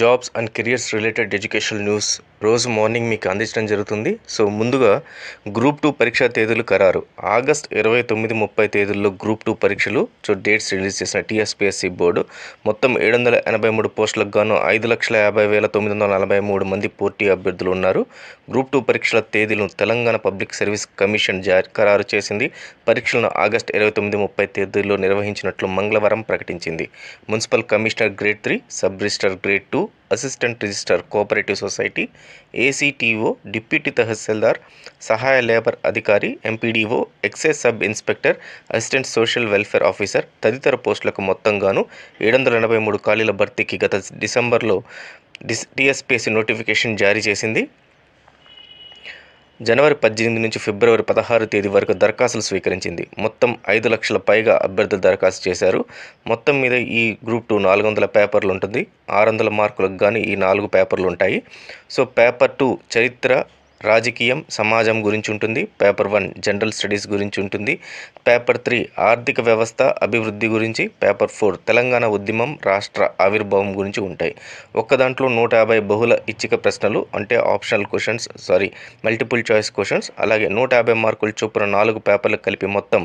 jobs and careers related educational news రోజు morning మీకు అందించడం జరుగుతుంది సో ముందుగా గ్రూప్ టూ పరీక్షా తేదీలు ఖరారు ఆగస్ట్ ఇరవై తొమ్మిది ముప్పై తేదీల్లో గ్రూప్ టూ పరీక్షలు సో డేట్స్ రిలీజ్ చేసిన టీఎస్పిఎస్సి బోర్డు మొత్తం ఏడు వందల ఎనభై మూడు పోస్టులకు గాను ఐదు లక్షల యాభై వేల తొమ్మిది వందల నలభై మూడు మంది పోటీ అభ్యర్థులు ఉన్నారు గ్రూప్ టూ పరీక్షల తేదీలను తెలంగాణ పబ్లిక్ సర్వీస్ కమిషన్ జారీ ఖరారు చేసింది పరీక్షలను ఆగస్ట్ ఇరవై తొమ్మిది ముప్పై తేదీల్లో నిర్వహించినట్లు మంగళవారం ప్రకటించింది municipal commissioner grade three sub registrar grade two assistant registrar cooperative society ACTO deputy tahsildar సహాయ లేబర్ అధికారి MPDO excise sub inspector assistant social welfare officer తదితర పోస్టులకు మొత్తంగాను ఏడు వందల ఎనభై మూడు ఖాళీల భర్తీకి గత డిసెంబర్లో డిస్ టీఎస్పీఎస్సీ నోటిఫికేషన్ జారీ చేసింది జనవరి పద్దెనిమిది నుంచి ఫిబ్రవరి పదహారు తేదీ వరకు దరఖాస్తులు స్వీకరించింది మొత్తం ఐదు లక్షల పైగా అభ్యర్థులు దరఖాస్తు చేశారు మొత్తం మీద ఈ గ్రూప్ టూ నాలుగు వందల పేపర్లు ఉంటుంది ఆరు వందల మార్కులకు కానీ ఈ నాలుగు పేపర్లు ఉంటాయి సో పేపర్ టూ చరిత్ర రాజకీయం సమాజం గురించి ఉంటుంది పేపర్ వన్ జనరల్ స్టడీస్ గురించి ఉంటుంది పేపర్ త్రీ ఆర్థిక వ్యవస్థ అభివృద్ధి గురించి పేపర్ ఫోర్ తెలంగాణ ఉద్యమం రాష్ట్ర ఆవిర్భావం గురించి ఉంటాయి ఒక్క దాంట్లో నూట యాభై బహుళ ఇచ్చిక ప్రశ్నలు అంటే optional questions sorry multiple choice questions అలాగే నూట యాభై మార్కులు చొప్పున నాలుగు పేపర్లకు కలిపి మొత్తం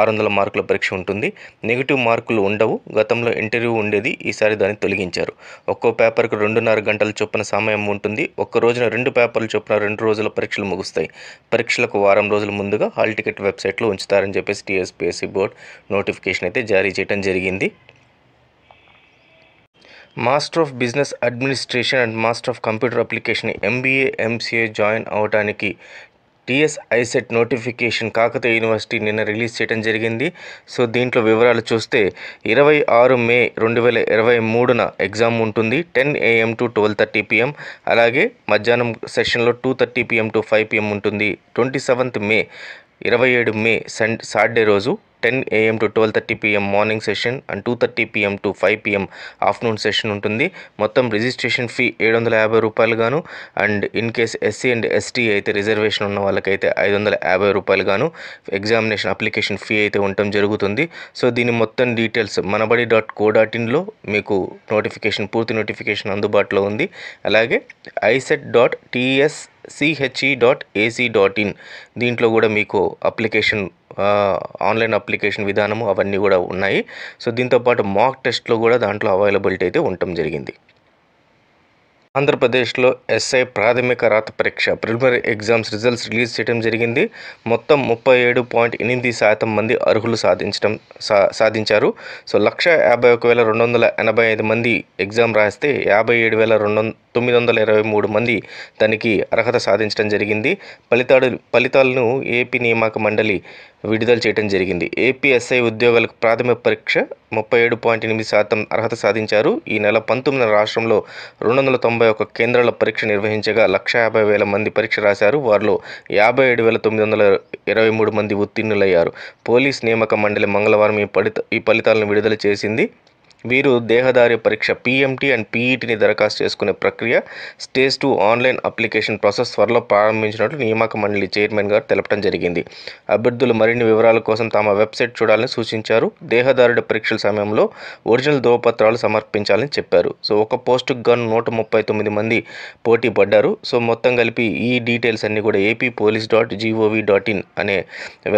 ఆరు వందల మార్కుల పరీక్ష ఉంటుంది నెగిటివ్ మార్కులు ఉండవు గతంలో ఇంటర్వ్యూ ఉండేది ఈసారి దాన్ని తొలగించారు ఒక్కో పేపర్కు రెండున్నర గంటల చొప్పున సమయం ఉంటుంది ఒక్క రోజున రెండు పేపర్లు చొప్పున రెండు రోజులు రోజుల పరీక్షలు ముగుస్తాయి పరీక్షలకు వారం రోజుల ముందుగా హాల్ టికెట్ వెబ్సైట్లో ఉంచుతారని చెప్పేసి టీఎస్పీఎస్సీ బోర్డు నోటిఫికేషన్ అయితే జారీ చేయడం జరిగింది master of business administration and master of computer application MBA MCA join అవడానికి TS ICET notification Kakatiya university నిన్న రిలీజ్ చేయడం జరిగింది సో దీంట్లో వివరాలు చూస్తే ఇరవై ఆరు మే రెండు వేల ఇరవై మూడున ఎగ్జామ్ ఉంటుంది ten AM to twelve thirty PM అలాగే మధ్యాహ్నం సెషన్లో two thirty PM to five PM ఉంటుంది ట్వంటీ సెవెంత్ మే ఇరవై ఏడు మే సండ్ సాటర్డే రోజు ten AM to twelve thirty PM morning session and two thirty PM to five PM afternoon session ఉంటుంది మొత్తం రిజిస్ట్రేషన్ ఫీ ఏడు వందల యాభై రూపాయలు గాను and in case SC and ST అయితే రిజర్వేషన్ ఉన్న వాళ్ళకైతే ఐదు వందల యాభై రూపాయలు గాను ఎగ్జామినేషన్ అప్లికేషన్ ఫీ అయితే ఉండటం జరుగుతుంది సో దీని మొత్తం details Manabadi dot co dot ఇన్లో మీకు నోటిఫికేషన్ పూర్తి నోటిఫికేషన్ అందుబాటులో ఉంది అలాగే ICET dot TS CHE dot AC dot in దీంట్లో కూడా మీకు అప్లికేషన్ ఆన్లైన్ అప్లికేషన్ విధానము అవన్నీ కూడా ఉన్నాయి సో దీంతోపాటు మాక్ టెస్ట్లో కూడా దాంట్లో అవైలబిలిటీ అయితే ఉండటం జరిగింది ఆంధ్రప్రదేశ్లో ఎస్ఐ ప్రాథమిక రాత పరీక్ష ప్రిలిమినరీ ఎగ్జామ్స్ రిజల్ట్స్ రిలీజ్ చేయడం జరిగింది మొత్తం ముప్పై ఏడు పాయింట్ ఎనిమిది శాతం మంది అర్హులు సాధించడం సా సాధించారు సో లక్ష యాభై ఒక వేల రెండు వందల ఎనభై ఐదు మంది ఎగ్జామ్ రాస్తే యాభై ఏడు వేల రెండు తొమ్మిది వందల ఇరవై మూడు మంది దానికి అర్హత సాధించడం జరిగింది ఫలితాలు ఫలితాలను ఏపీ నియామక మండలి విడుదల చేయడం జరిగింది ఏపీఎస్ఐ ఉద్యోగాలకు ప్రాథమిక పరీక్ష ముప్పై ఏడు పాయింట్ ఎనిమిది శాతం అర్హత సాధించారు ఈ నెల పంతొమ్మిదిన రాష్ట్రంలో రెండు వందల తొంభై తొంభై ఒక్క కేంద్రాల పరీక్ష నిర్వహించగా లక్ష యాభై వేల మంది పరీక్ష రాశారు వారిలో యాభై ఏడు వేల తొమ్మిది వందల ఇరవై మూడు మంది ఉత్తీర్ణులయ్యారు పోలీస్ నియామక మండలి మంగళవారం ఈ ఫలిత ఈ ఫలితాలను విడుదల చేసింది వీరు దేహదారి పరీక్ష పీఎంటీ అండ్ పీఈటీని దరఖాస్తు చేసుకునే ప్రక్రియ stage two online application process త్వరలో ప్రారంభించినట్లు నియామక మండలి చైర్మన్ గారు తెలపడం జరిగింది అభ్యర్థులు మరిన్ని వివరాల కోసం తమ వెబ్సైట్ చూడాలని సూచించారు దేహదారుడి పరీక్షల సమయంలో ఒరిజినల్ ధృవపత్రాలు సమర్పించాలని చెప్పారు సో ఒక పోస్టుకు గాను నూట ముప్పై తొమ్మిది మంది పోటీ పడ్డారు సో మొత్తం కలిపి ఈ డీటెయిల్స్ అన్నీ కూడా AP police dot GOV dot in అనే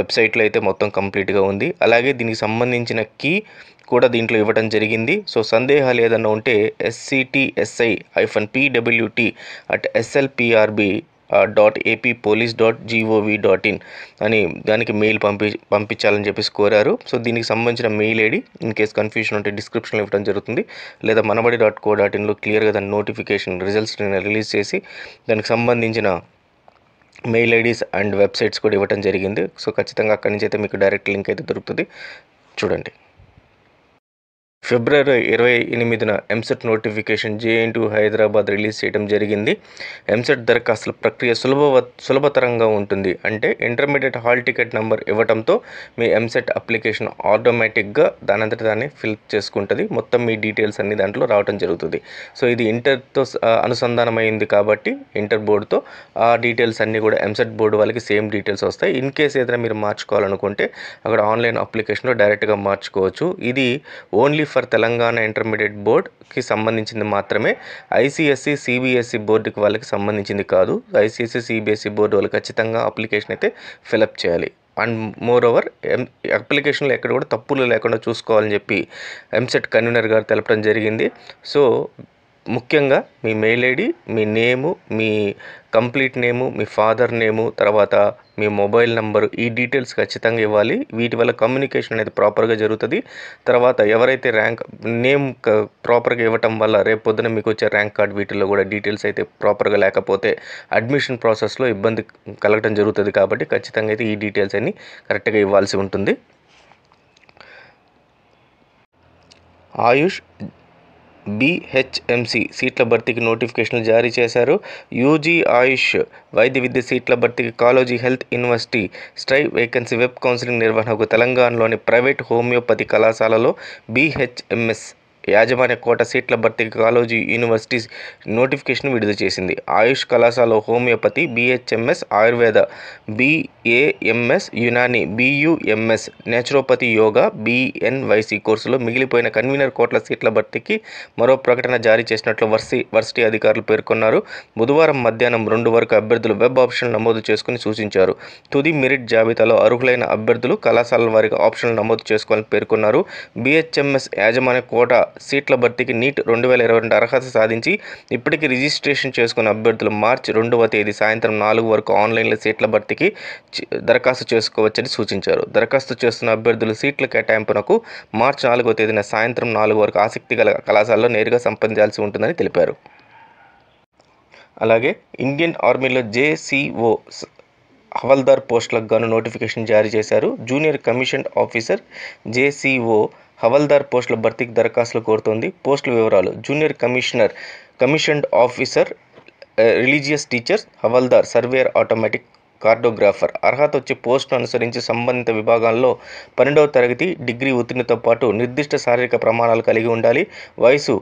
వెబ్సైట్లో అయితే మొత్తం కంప్లీట్గా ఉంది అలాగే దీనికి సంబంధించిన కీ కూడా దీంట్లో ఇవ్వటం జరిగింది సో సందేహాలు ఏదైనా ఉంటే SCTSI hyphen PWT at SLPRB dot AP police dot GOV dot in అని దానికి మెయిల్ పంపి పంపించాలని చెప్పేసి కోరారు సో దీనికి సంబంధించిన mail ID in case confusion ఉంటే డిస్క్రిప్షన్లో ఇవ్వడం జరుగుతుంది లేదా మనబడి డాట్ కో డాట్ ఇన్లో క్లియర్గా దాని నోటిఫికేషన్ రిజల్ట్స్ రిలీజ్ చేసి దానికి సంబంధించిన మెయిల్ ఐడీస్ అండ్ వెబ్సైట్స్ కూడా ఇవ్వడం జరిగింది సో ఖచ్చితంగా అక్కడి నుంచి అయితే మీకు డైరెక్ట్ లింక్ అయితే దొరుకుతుంది చూడండి ఫిబ్రవరి ఇరవై ఎనిమిదిన EAMCET notification JNTU Hyderabad release చేయడం జరిగింది ఎంసెట్ దరఖాస్తుల ప్రక్రియ సులభవ సులభతరంగా ఉంటుంది అంటే ఇంటర్మీడియట్ హాల్ టికెట్ నెంబర్ ఇవ్వడంతో మీ ఎంసెట్ అప్లికేషన్ ఆటోమేటిక్గా దానంతటి దాన్ని ఫిల్ చేసుకుంటుంది మొత్తం మీ డీటెయిల్స్ అన్ని దాంట్లో రావడం జరుగుతుంది సో ఇది ఇంటర్తో అనుసంధానమైంది కాబట్టి ఇంటర్ బోర్డుతో ఆ డీటెయిల్స్ అన్నీ కూడా ఎంసెట్ బోర్డు వాళ్ళకి సేమ్ డీటెయిల్స్ వస్తాయి ఇన్ కేస్ ఏదైనా మీరు మార్చుకోవాలనుకుంటే అక్కడ ఆన్లైన్ అప్లికేషన్లో డైరెక్ట్గా మార్చుకోవచ్చు ఇది ఓన్లీ ఫర్ తెలంగాణ ఇంటర్మీడియట్ బోర్డ్కి సంబంధించింది మాత్రమే ఐసీఎస్సి సిబిఎస్సి బోర్డుకి వాళ్ళకి సంబంధించింది కాదు ఐసీఎస్సి సిబిఎస్సి బోర్డు వాళ్ళు ఖచ్చితంగా అప్లికేషన్ అయితే ఫిలప్ చేయాలి అండ్ మోర్ ఓవర్ అప్లికేషన్లో ఎక్కడ కూడా తప్పులు లేకుండా చూసుకోవాలని చెప్పి ఎంసెట్ కన్వీనర్ గారు తెలపడం జరిగింది సో ముఖ్యంగా మీ మెయిల్ ఐడి మీ నేము మీ కంప్లీట్ నేము మీ ఫాదర్ నేము తర్వాత మీ మొబైల్ నంబరు ఈ డీటెయిల్స్ ఖచ్చితంగా ఇవ్వాలి వీటి వల్ల కమ్యూనికేషన్ అనేది ప్రాపర్గా జరుగుతుంది తర్వాత ఎవరైతే ర్యాంక్ నేమ్ ప్రాపర్గా ఇవ్వటం వల్ల రేపు పొద్దున మీకు వచ్చే ర్యాంక్ కార్డ్ వీటిల్లో కూడా డీటెయిల్స్ అయితే ప్రాపర్గా లేకపోతే అడ్మిషన్ ప్రాసెస్లో ఇబ్బంది కలగటం జరుగుతుంది కాబట్టి ఖచ్చితంగా అయితే ఈ డీటెయిల్స్ అన్నీ కరెక్ట్గా ఇవ్వాల్సి ఉంటుంది ఆయుష్ బీహెచ్ఎంసీ సీట్ల భర్తీకి నోటిఫికేషన్లు జారీ చేశారు యూజీ ఆయుష్ వైద్య విద్య సీట్ల భర్తీకి college health university stray vacancy web counselling నిర్వహణకు తెలంగాణలోని ప్రైవేట్ హోమియోపతి కళాశాలలో బిహెచ్ఎంఎస్ యాజమాన్య కోట సీట్ల భర్తీకి కాలేజీ యూనివర్సిటీ నోటిఫికేషన్ విడుదల చేసింది ఆయుష్ కళాశాల homoeopathy BHMS Ayurveda BAMS Unani BUMS naturopathy yoga BNYS కోర్సులో మిగిలిపోయిన కన్వీనర్ కోట్ల సీట్ల భర్తీకి మరో ప్రకటన జారీ చేసినట్లు వర్సి వర్సిటీ అధికారులు పేర్కొన్నారు బుధవారం మధ్యాహ్నం రెండు వరకు అభ్యర్థులు వెబ్ ఆప్షన్లు నమోదు చేసుకుని సూచించారు తుది మెరిట్ జాబితాలో అర్హులైన అభ్యర్థులు కళాశాలల వారికి ఆప్షన్లు నమోదు చేసుకోవాలని పేర్కొన్నారు బిహెచ్ఎంఎస్ యాజమాన్య కోట సీట్ల భర్తీకి నీట్ రెండు వేల ఇరవై రెండు అర్హత సాధించి ఇప్పటికీ రిజిస్ట్రేషన్ చేసుకున్న అభ్యర్థులు మార్చి రెండవ తేదీ సాయంత్రం నాలుగు వరకు ఆన్లైన్లో సీట్ల భర్తీకి దరఖాస్తు చేసుకోవచ్చని సూచించారు దరఖాస్తు చేస్తున్న అభ్యర్థులు సీట్ల కేటాయింపునకు మార్చి నాలుగవ తేదీన సాయంత్రం నాలుగు వరకు ఆసక్తి గల కళాశాలలో నేరుగా సంప్రదించాల్సి ఉంటుందని తెలిపారు అలాగే ఇండియన్ ఆర్మీలో జేసీఓ హవల్దార్ పోస్టులకు గాను నోటిఫికేషన్ జారీ చేశారు junior commission officer JCO havildar పోస్టుల భర్తీకి దరఖాస్తులు కోరుతోంది పోస్టుల వివరాలు junior commissioner commissioned officer religious teacher havildar surveyor automatic cartographer అర్హత వచ్చే పోస్టును అనుసరించి సంబంధిత విభాగాల్లో పన్నెండవ తరగతి డిగ్రీ ఉత్తీర్ణతో పాటు నిర్దిష్ట శారీరక ప్రమాణాలు కలిగి ఉండాలి వయసు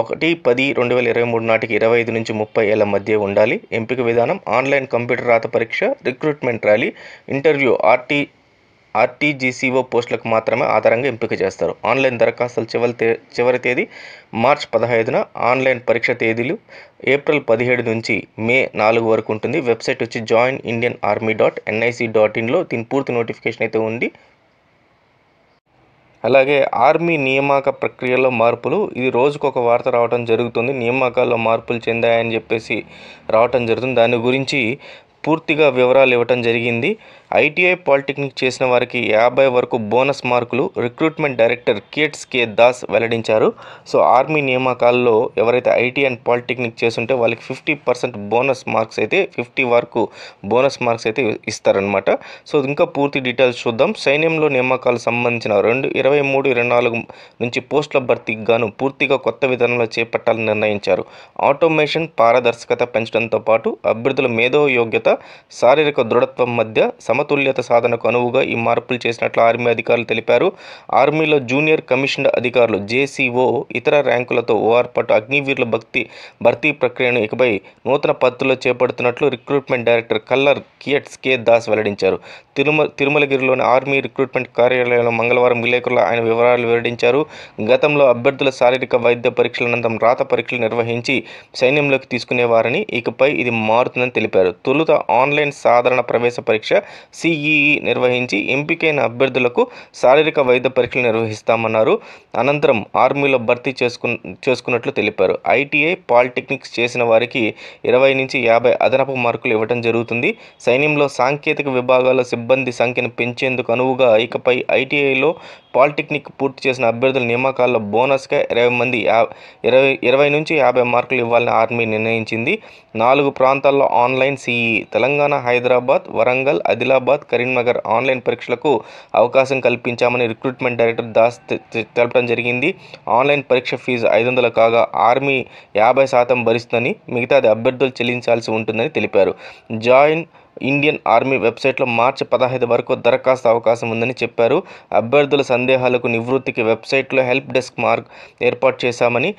ఒకటి పది రెండు వేల ఇరవై మూడు నాటికి ఇరవై ఐదు నుంచి ముప్పై ఏళ్ల మధ్య ఉండాలి ఎంపిక విధానం ఆన్లైన్ కంప్యూటర్ రాత పరీక్ష recruitment rally interview RT RTJCO పోస్టులకు మాత్రమే ఆధారంగా ఎంపిక చేస్తారు ఆన్లైన్ దరఖాస్తుల చివరి తే చివరి తేదీ మార్చ్ పదహైదున ఆన్లైన్ పరీక్ష తేదీలు ఏప్రిల్ పదిహేడు నుంచి మే నాలుగు వరకు ఉంటుంది వెబ్సైట్ వచ్చి join Indian army dot NIC dot ఇన్లో దీని పూర్తి నోటిఫికేషన్ అయితే ఉంది అలాగే ఆర్మీ నియామక ప్రక్రియలో మార్పులు ఇది రోజుకు ఒక వార్త రావడం జరుగుతుంది నియామకాల్లో మార్పులు చెందాయని చెప్పేసి రావటం జరుగుతుంది దాని గురించి పూర్తిగా వివరాలు ఇవ్వటం జరిగింది ఐటీఐ పాలిటెక్నిక్ చేసిన వారికి యాభై వరకు బోనస్ మార్కులు రిక్రూట్మెంట్ డైరెక్టర్ కేట్స్ కే దాస్ వెల్లడించారు సో ఆర్మీ నియామకాల్లో ఎవరైతే ఐటీ అండ్ పాలిటెక్నిక్ చేస్తుంటే వాళ్ళకి ఫిఫ్టీ పర్సెంట్ బోనస్ మార్క్స్ అయితే ఫిఫ్టీ వరకు బోనస్ మార్క్స్ అయితే ఇస్తారనమాట సో ఇంకా పూర్తి డీటెయిల్స్ చూద్దాం సైన్యంలో నియామకాలు సంబంధించిన రెండు ఇరవై మూడు ఇరవై నాలుగు నుంచి పోస్టుల భర్తీకి గాను పూర్తిగా కొత్త విధానంలో చేపట్టాలని నిర్ణయించారు ఆటోమేషన్ పారదర్శకత పెంచడంతో పాటు అభ్యర్థుల మేధో యోగ్యత శారీరక దృఢత్వం మధ్య సమతుల్యత సాధనకు అనువుగా ఈ మార్పులు చేసినట్లు ఆర్మీ అధికారులు తెలిపారు ఆర్మీలో జూనియర్ కమిషన్డ్ అధికారులు జేసీఓ ఇతర ర్యాంకులతో ఓఆర్ పాటు అగ్నివీరుల భక్తి భర్తీ ప్రక్రియను ఇకపై నూతన పత్తులో చేపడుతున్నట్లు రిక్రూట్మెంట్ డైరెక్టర్ కల్లర్ కియట్స్ కే దాస్ వెల్లడించారు తిరుమల తిరుమలగిరిలోని ఆర్మీ రిక్రూట్మెంట్ కార్యాలయంలో మంగళవారం విలేకరులు ఆయన వివరాలు వెల్లడించారు గతంలో అభ్యర్థుల శారీరక వైద్య పరీక్షల అనంతరం రాత పరీక్షలు నిర్వహించి సైన్యంలోకి తీసుకునేవారని ఇకపై ఇది మారుతుందని తెలిపారు తొలుత ఆన్లైన్ సాధారణ ప్రవేశ పరీక్ష సిఈఈ నిర్వహించి ఎంపికైన అభ్యర్థులకు శారీరక వైద్య పరీక్షలు నిర్వహిస్తామన్నారు అనంతరం ఆర్మీలో భర్తీ చేసుకు చేసుకున్నట్లు తెలిపారు ఐటీఐ పాలిటెక్నిక్స్ చేసిన వారికి ఇరవై నుంచి యాభై అదనపు మార్కులు ఇవ్వడం జరుగుతుంది సైన్యంలో సాంకేతిక విభాగాల సిబ్బంది సంఖ్యను పెంచేందుకు అనువుగా ఇకపై ఐటీఐలో పాలిటెక్నిక్ పూర్తి చేసిన అభ్యర్థుల నియామకాల్లో బోనస్గా ఇరవై మంది ఇరవై ఇరవై నుంచి యాభై మార్కులు ఇవ్వాలని ఆర్మీ నిర్ణయించింది నాలుగు ప్రాంతాల్లో online CE Telangana Hyderabad Warangal Adilabad Karimnagar online పరీక్షలకు అవకాశం కల్పించామని రిక్రూట్మెంట్ డైరెక్టర్ దాస్ తెలపడం జరిగింది ఆన్లైన్ పరీక్ష ఫీజు ఐదు వందలు కాగా ఆర్మీ యాభై శాతం భరిస్తుందని మిగతాది అభ్యర్థులు చెల్లించాల్సి ఉంటుందని తెలిపారు జాయిన్ ఇండియన్ ఆర్మీ వెబ్సైట్లో మార్చి పదహైదు వరకు దరఖాస్తు అవకాశం ఉందని చెప్పారు అభ్యర్థుల సందేహాలకు నివృత్తికి వెబ్సైట్లో హెల్ప్ డెస్క్ మార్క్ ఏర్పాటు చేశామని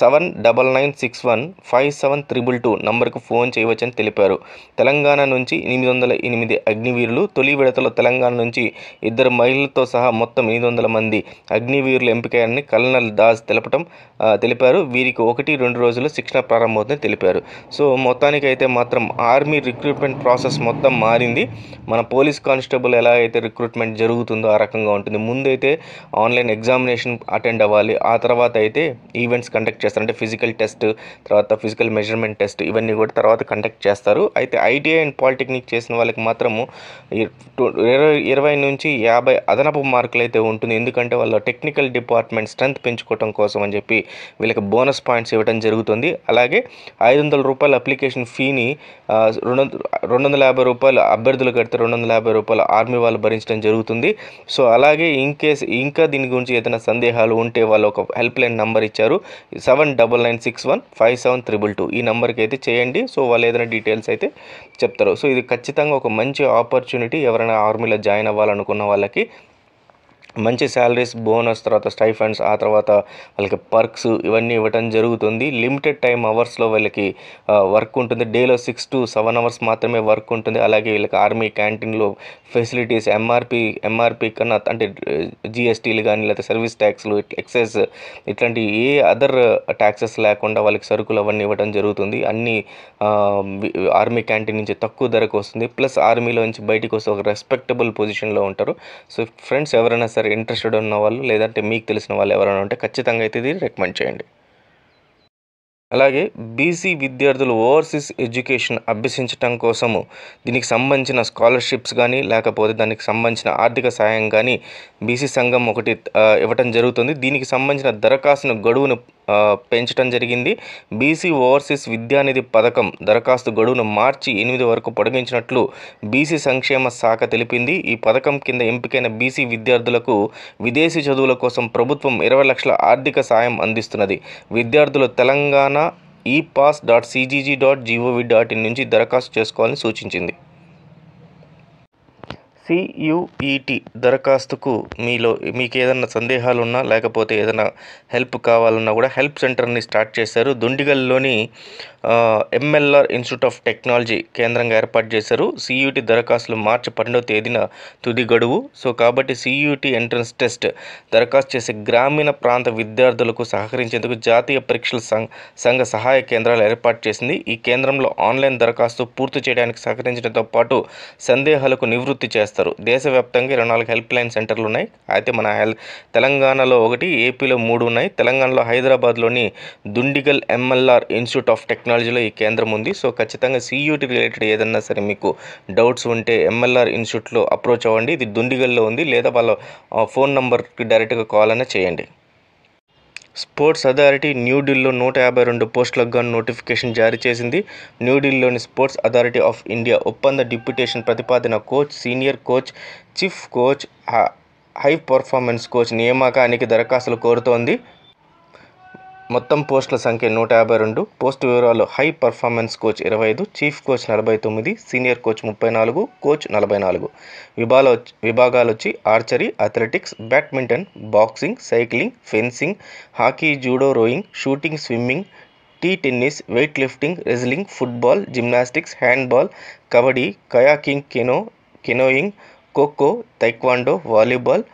seven double nine six one five seven triple two నంబర్కు ఫోన్ చేయవచ్చని తెలిపారు తెలంగాణ నుంచి ఎనిమిది వందల ఎనిమిది అగ్నివీరులు తొలి విడతలో తెలంగాణ నుంచి ఇద్దరు మహిళలతో సహా మొత్తం ఎనిమిది వందల మంది అగ్నివీరులు ఎంపికయ్యారని కల్నల్ దాస్ తెలపడం తెలిపారు వీరికి ఒకటి రెండు రోజులు శిక్షణ ప్రారంభమవుతుందని తెలిపారు సో మొత్తానికైతే మాత్రం ఆర్మీ రిక్రూట్మెంట్ ప్రాసెస్ మొత్తం మారింది మన పోలీస్ కానిస్టేబుల్ ఎలా అయితే రిక్రూట్మెంట్ జరుగుతుందో ఆ రకంగా ఉంటుంది ముందైతే ఆన్లైన్ ఎగ్జామినేషన్ అటెండ్ అవ్వాలి ఆ తర్వాత అయితే ఈవెంట్స్ కండక్ట్ కండక్ట్ చేస్తారు అంటే ఫిజికల్ టెస్ట్ తర్వాత ఫిజికల్ మెజర్మెంట్ టెస్ట్ ఇవన్నీ కూడా తర్వాత కండక్ట్ చేస్తారు అయితే ఐటీఐ అండ్ పాలిటెక్నిక్ చేసిన వాళ్ళకి మాత్రము ఇరవై ఇరవై నుంచి యాభై అదనపు మార్కులు అయితే ఉంటుంది ఎందుకంటే వాళ్ళ టెక్నికల్ డిపార్ట్మెంట్ స్ట్రెంత్ పెంచుకోవడం కోసం అని చెప్పి వీళ్ళకి బోనస్ పాయింట్స్ ఇవ్వడం జరుగుతుంది అలాగే ఐదు వందల రూపాయల అప్లికేషన్ ఫీని రెండు రెండు వందల యాభై రూపాయలు అభ్యర్థులు కడితే రెండు వందల యాభై రూపాయలు ఆర్మీ వాళ్ళు భరించడం జరుగుతుంది సో అలాగే ఇన్ కేస్ ఇంకా దీని గురించి ఏదైనా సందేహాలు ఉంటే వాళ్ళు ఒక హెల్ప్ లైన్ నంబర్ ఇచ్చారు seven double nine six one five seven triple two ఈ నెంబర్కి అయితే చేయండి సో వాళ్ళు ఏదైనా డీటెయిల్స్ అయితే చెప్తారు సో ఇది ఖచ్చితంగా ఒక మంచి ఆపర్చునిటీ ఎవరైనా ఆర్మీలో జాయిన్ అవ్వాలనుకున్న వాళ్ళకి మంచి శాలరీస్ బోనస్ తర్వాత స్టైఫండ్స్ ఆ తర్వాత వాళ్ళకి పర్క్స్ ఇవన్నీ ఇవ్వటం జరుగుతుంది లిమిటెడ్ టైం అవర్స్లో వీళ్ళకి వర్క్ ఉంటుంది డేలో సిక్స్ టు సెవెన్ అవర్స్ మాత్రమే వర్క్ ఉంటుంది అలాగే వీళ్ళకి ఆర్మీ క్యాంటీన్లో ఫెసిలిటీస్ ఎంఆర్పి ఎంఆర్పి కన్నా అంటే జిఎస్టీలు కానీ లేకపోతే సర్వీస్ ట్యాక్స్లు ఎక్సైజ్ ఇట్లాంటి ఏ అదర్ ట్యాక్సెస్ లేకుండా వాళ్ళకి సరుకులు అవన్నీ ఇవ్వడం జరుగుతుంది అన్నీ ఆర్మీ క్యాంటీన్ నుంచి తక్కువ ధరకు వస్తుంది ప్లస్ ఆర్మీలో నుంచి బయటకు వస్తే ఒక రెస్పెక్టబుల్ పొజిషన్లో ఉంటారు సో ఫ్రెండ్స్ ఎవరైనా సరే ఒకసారి ఇంట్రెస్టెడ్ ఉన్న వాళ్ళు లేదంటే మీకు తెలిసిన వాళ్ళు ఎవరైనా ఉంటే ఖచ్చితంగా అయితే ఇది రికమెండ్ చేయండి అలాగే బీసీ విద్యార్థులు ఓవర్సీస్ ఎడ్యుకేషన్ అభ్యసించటం కోసము దీనికి సంబంధించిన స్కాలర్షిప్స్ కానీ లేకపోతే దానికి సంబంధించిన ఆర్థిక సహాయం కానీ బీసీ సంఘం ఒకటి ఇవ్వటం జరుగుతుంది దీనికి సంబంధించిన దరఖాస్తును గడువును పెంచడం జరిగింది బీసీ ఓవర్సీస్ విద్యానిధి పథకం దరఖాస్తు గడువును మార్చి ఎనిమిది వరకు పొడిగించినట్లు బీసీ సంక్షేమ శాఖ తెలిపింది ఈ పథకం కింద ఎంపికైన బీసీ విద్యార్థులకు విదేశీ చదువుల కోసం ప్రభుత్వం ఇరవై లక్షల ఆర్థిక సాయం అందిస్తున్నది విద్యార్థులు Telangana e pass dot CGG dot GOV dot in నుంచి దరఖాస్తు చేసుకోవాలని సూచించింది సియుఈటి దరఖాస్తుకు మీలో మీకు ఏదన్నా సందేహాలు ఉన్నా లేకపోతే ఏదైనా హెల్ప్ కావాలన్నా కూడా హెల్ప్ సెంటర్ని స్టార్ట్ చేశారు దుండిగల్లోని ఎంఎల్ఆర్ ఇన్స్టిట్యూట్ ఆఫ్ టెక్నాలజీ కేంద్రంగా ఏర్పాటు చేశారు సీయూటీ దరఖాస్తులు మార్చి పన్నెండవ తేదీన తుది గడువు సో కాబట్టి సీయూటీ ఎంట్రన్స్ టెస్ట్ దరఖాస్తు చేసే గ్రామీణ ప్రాంత విద్యార్థులకు సహకరించేందుకు జాతీయ పరీక్షల సంఘ సహాయ కేంద్రాలు ఏర్పాటు చేసింది ఈ కేంద్రంలో ఆన్లైన్ దరఖాస్తు పూర్తి చేయడానికి సహకరించడంతో పాటు సందేహాలకు నివృత్తి చేస్తారు దేశవ్యాప్తంగా ఇరవై నాలుగు హెల్ప్ లైన్ సెంటర్లు ఉన్నాయి అయితే మన తెలంగాణలో ఒకటి ఏపీలో మూడు ఉన్నాయి తెలంగాణలో హైదరాబాద్లోని Dundigal MLR institute of technology టెక్నాలజీలో ఈ కేంద్రం ఉంది సో ఖచ్చితంగా సీయూటీ రిలేటెడ్ ఏదన్నా సరే మీకు డౌట్స్ ఉంటే ఎంఎల్ఆర్ ఇన్స్టిట్యూట్లో అప్రోచ్ అవ్వండి ఇది దుండిగల్లో ఉంది లేదా వాళ్ళ ఫోన్ నంబర్కి డైరెక్ట్గా కాల్ అయినా చేయండి స్పోర్ట్స్ అథారిటీ న్యూఢిల్లీలో నూట యాభై రెండు పోస్టులకు గాను నోటిఫికేషన్ జారీ చేసింది న్యూఢిల్లీలోని స్పోర్ట్స్ అథారిటీ ఆఫ్ ఇండియా ఒప్పంద డిప్యుటేషన్ ప్రతిపాదన coach senior coach chief coach high performance coach నియామకానికి దరఖాస్తులు కోరుతోంది మొత్తం పోస్టుల సంఖ్య నూట యాభై రెండు పోస్ట్ వివరాలు హై పర్ఫార్మెన్స్ కోచ్ ఇరవై ఐదు చీఫ్ కోచ్ నలభై తొమ్మిది సీనియర్ కోచ్ ముప్పై నాలుగు కోచ్ నలభై నాలుగు విభాల విభాగాలు వచ్చి archery athletics badminton boxing cycling fencing hockey judo rowing shooting swimming T tennis weight lifting wrestling football gymnastics handball kabaddi kayaking canoe canoeing kho kho taekwondo volleyball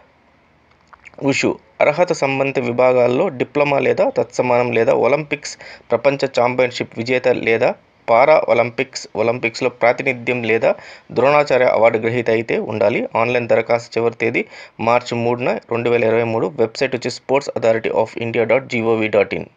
wushu అర్హత సంబంధిత విభాగాల్లో డిప్లొమా లేదా తత్సమానం లేదా ఒలింపిక్స్ ప్రపంచ ఛాంపియన్షిప్ విజేత లేదా పారా ఒలింపిక్స్ ఒలింపిక్స్లో ప్రాతినిధ్యం లేదా ద్రోణాచార్య అవార్డు గ్రహీత అయితే ఉండాలి ఆన్లైన్ దరఖాస్తు చివరి తేదీ మార్చి మూడున రెండు వేల ఇరవై మూడు వెబ్సైట్ వచ్చి sports authority of India dot GOV dot in